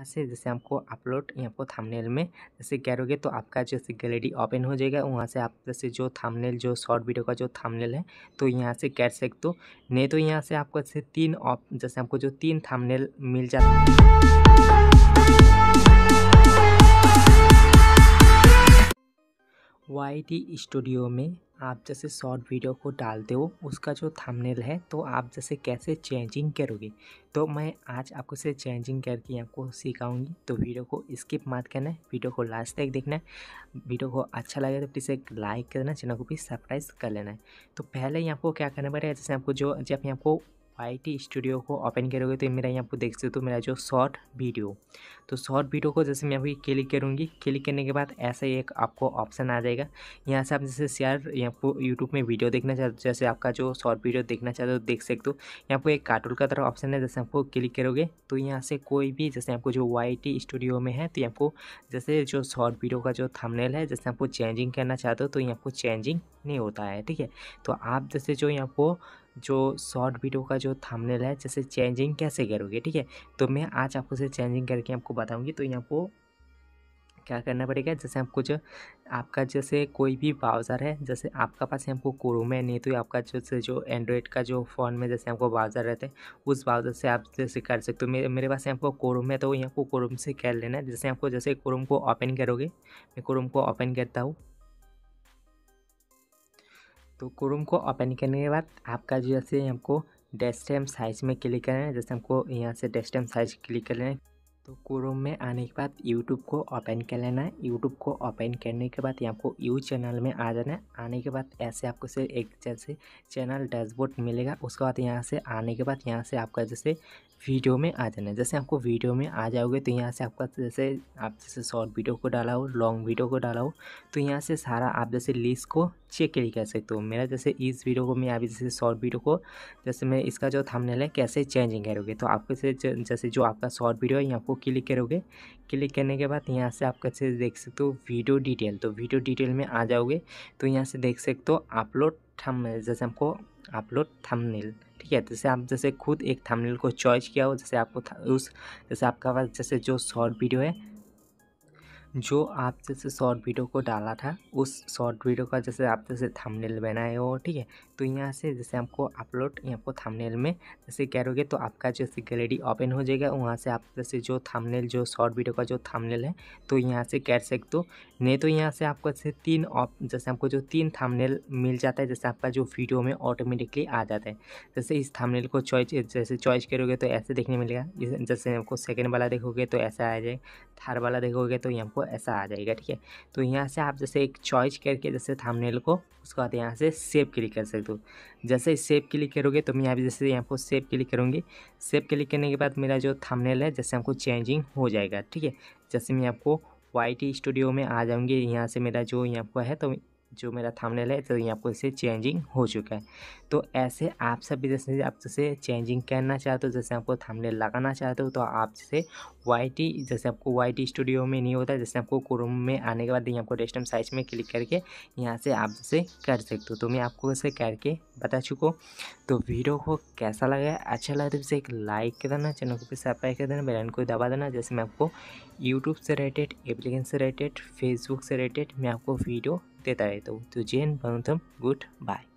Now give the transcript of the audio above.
यहाँ से जैसे आपको अपलोड यहाँ को थामनेल में जैसे करोगे तो आपका जैसे गैलरी ओपन हो जाएगा वहाँ से आप जैसे जो थामनेल जो शॉर्ट वीडियो का जो थामनेल है तो यहाँ से कर सकते हो नहीं तो यहाँ से आपको जैसे तीन ऑप जैसे आपको जो तीन थामनेल मिल जाता है वाई टी स्टूडियो में आप जैसे शॉर्ट वीडियो को डालते हो उसका जो थंबनेल है तो आप जैसे कैसे चेंजिंग करोगे तो मैं आज आपको से चेंजिंग करके आपको सिखाऊंगी तो वीडियो को स्किप मत करना है वीडियो को लास्ट तक देखना है वीडियो को अच्छा लगे तो प्लीज़ एक लाइक करना चैनल को भी सब्सक्राइब कर लेना है तो पहले यहाँ को क्या करना पड़ेगा जैसे आपको जो जब यहाँ को आईटी टी स्टूडियो को ओपन करोगे तो मेरा यहाँ पर देख सकते हो तो मेरा जो शॉर्ट वीडियो तो शॉर्ट वीडियो को जैसे मैं अभी क्लिक करूँगी क्लिक करने के बाद ऐसे एक आपको ऑप्शन आ जाएगा यहाँ से आप जैसे शेयर यहाँ पर यूट्यूब में वीडियो देखना चाहते हो जैसे आपका जो शॉर्ट वीडियो देखना चाहते हो तो देख सकते हो यहाँ पर एक कार्टून का तरह ऑप्शन है जैसे आपको क्लिक करोगे तो यहाँ से कोई भी जैसे आपको जो वाई टी स्टूडियो में है तो यहाँ को जैसे जो शॉर्ट वीडियो का जो थमनेल है जैसे आपको चेंजिंग करना चाहते हो तो यहाँ को चेंजिंग नहीं होता है ठीक है तो आप जैसे जो यहाँ को जो शॉर्ट वीडियो का जो थंबनेल है जैसे चेंजिंग कैसे करोगे ठीक है तो मैं आज आपको से चेंजिंग करके आपको बताऊँगी तो यहाँ को क्या करना पड़ेगा जैसे आपको कुछ आपका जैसे कोई भी ब्राउज़र है जैसे आपका पास है क्रोम है नहीं तो आपका जैसे जो एंड्रॉयड का जो फ़ोन में जैसे आपको ब्राउज़र रहता है उस ब्राउज़र से आप जैसे कर सकते हो मेरे मेरे पास है क्रोम है तो यहाँ को क्रोम से कर लेना है जैसे आपको जैसे क्रोम को ओपन करोगे मैं क्रोम को ओपन करता हूँ तो क्रोम को ओपन करने के बाद आपका जो जैसे हमको डेस्टेम साइज में क्लिक करना है जैसे हमको यहाँ से डेस्टेम साइज क्लिक कर लेना है तो क्रोम में आने के बाद यूट्यूब को ओपन कर लेना है यूट्यूब को ओपन करने के बाद यहाँ को यू चैनल में आ जाना है आने के बाद ऐसे आपको से एक जैसे चैनल डैशबोर्ड मिलेगा उसके बाद यहाँ से आने के बाद यहाँ से आपका जैसे वीडियो में आ जाना है जैसे आपको वीडियो में आ जाओगे तो यहाँ से आपका जैसे आप जैसे शॉर्ट वीडियो को डाला हो लॉन्ग वीडियो को डाला हो तो यहाँ से सारा आप जैसे लिस्ट को चेक कैरी कर सकते हो मेरा जैसे इस वीडियो को मैं अभी जैसे शॉर्ट वीडियो को जैसे मैं इसका जो थंबनेल है कैसे चेंजिंग करोगे तो आपको से जैसे जो आपका शॉर्ट वीडियो है यहाँ को क्लिक करोगे क्लिक करने के बाद यहाँ से आप कैसे देख सकते हो वीडियो डिटेल तो वीडियो डिटेल में आ जाओगे तो यहाँ से देख सकते हो अपलोड थम जैसे हमको अपलोड थंबनेल ठीक है जैसे आप जैसे खुद एक थंबनेल को चॉइस किया हो जैसे आपको उस जैसे आपका पास जैसे जो शॉर्ट वीडियो है जो आप जैसे शॉर्ट वीडियो को डाला था उस शॉर्ट वीडियो का जैसे आप जैसे थंबनेल बनाए हो ठीक है तो यहाँ से जैसे आपको अपलोड यहाँ को थंबनेल में जैसे करोगे तो आपका जैसे गैलरी ओपन हो जाएगा वहाँ से आप जैसे जो थंबनेल जो शॉर्ट वीडियो का जो थंबनेल है तो यहाँ से कर सकते हो नहीं तो यहाँ से आपको जैसे तीन ऑप जैसे आपको जो तीन थंबनेल मिल जाता है जैसे आपका जो वीडियो में ऑटोमेटिकली आ जाता है जैसे इस थंबनेल को चॉइस जैसे चॉइस करोगे तो ऐसे देखने मिलेगा जैसे आपको सेकेंड वाला देखोगे तो ऐसा आ जाए थर्ड वाला देखोगे तो यहाँ आपको ऐसा आ जाएगा ठीक है तो यहाँ से आप जैसे एक चॉइस करके जैसे थामनेल को उसके बाद यहाँ से सेव क्लिक कर सकते हो जैसे सेव क्लिक करोगे तो मैं यहाँ जैसे यहाँ को सेव क्लिक करूँगी सेव क्लिक करने के बाद मेरा जो थामनेल है जैसे हमको चेंजिंग हो जाएगा ठीक है जैसे मैं आपको वाई टी स्टूडियो में आ जाऊँगी यहाँ से मेरा जो यहाँ पर है तो जो मेरा थंबनेल है तो यहाँ पर इसे चेंजिंग हो चुका है तो ऐसे आप सब भी जैसे आप जैसे चेंजिंग करना चाहते हो जैसे आपको थंबनेल लगाना चाहते हो तो आप जैसे वाई जैसे आपको वाई स्टूडियो में नहीं होता जैसे आपको क्रोम में आने के बाद यहाँ को डेस्टम साइज में क्लिक करके यहाँ से आप जैसे कर सकते हो तो मैं आपको वैसे करके बता चुको तो वीडियो को कैसा लगा अच्छा लगा तो इसे एक लाइक कर देना चैनल को भी सब्सक्राइब कर देना बेलन को दबा देना जैसे मैं आपको यूट्यूब से रिलेटेड एप्लीकेशन से रिलेटेड फेसबुक से रिलेटेड मैं आपको वीडियो તે તારે તો તું જૈન ભણતમ ગુડ બાય